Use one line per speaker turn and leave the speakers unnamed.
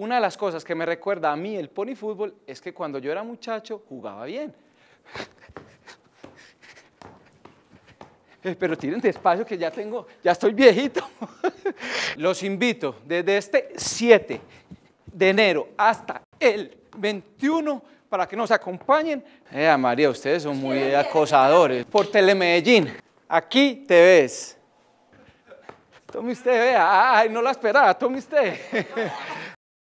Una de las cosas que me recuerda a mí el pony fútbol es que cuando yo era muchacho jugaba bien. Eh, pero tiren despacio que ya tengo, ya estoy viejito. Los invito desde este 7 de enero hasta el 21 para que nos acompañen. Eh, María, ustedes son muy acosadores. Por Telemedellín, aquí te ves.
Tome usted, vea. Ay, no la esperaba, tome usted.